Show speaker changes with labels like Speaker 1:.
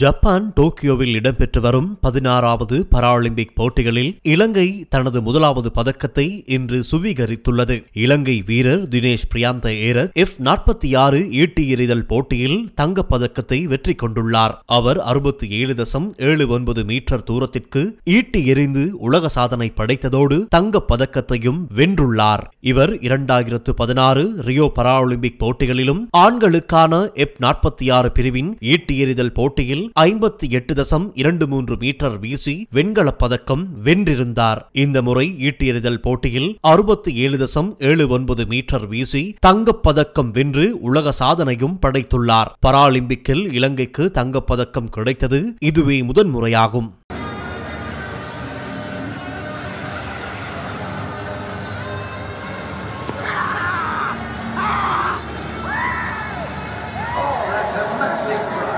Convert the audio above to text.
Speaker 1: Japan டோக்கியோவில் இடம்பெற்று வரும் பதினாறாவது பராலிம்பிக் போட்டிகளில் இலங்கை தனது முதலாவது பதக்கத்தை இன்று சுவீகரித்துள்ளது இலங்கை வீரர் தினேஷ் பிரியாந்த ஏரத் எஃப் நாற்பத்தி ஆறு ஈட்டி எறிதல் போட்டியில் தங்கப் பதக்கத்தை வெற்றி கொண்டுள்ளார் அவர் அறுபத்தி ஏழு தசம் ஏழு ஒன்பது மீட்டர் தூரத்திற்கு ஈட்டி எறிந்து உலக சாதனை படைத்ததோடு தங்கப்பதக்கத்தையும் பதக்கத்தையும் வென்றுள்ளார் இவர் இரண்டாயிரத்து பதினாறு ரியோ பராலிம்பிக் போட்டிகளிலும் ஆண்களுக்கான எஃப் நாற்பத்தி ஆறு பிரிவின் ஈட்டி எறிதல் போட்டியில் போட்டியில் ஐம்பத்தி எட்டு தசம் இரண்டு மூன்று மீட்டர் வீசி வெண்கலப் பதக்கம் வென்றிருந்தார் இந்த முறை ஈட்டியறிதல் போட்டியில் அறுபத்தி ஏழு தசம் ஏழு ஒன்பது மீட்டர் வீசி தங்கப்பதக்கம் வென்று உலக சாதனையும் படைத்துள்ளார் பராலிம்பிக்கில் இலங்கைக்கு தங்கப்பதக்கம் கிடைத்தது இதுவே முதன்முறையாகும்
Speaker 2: oh, That's a massive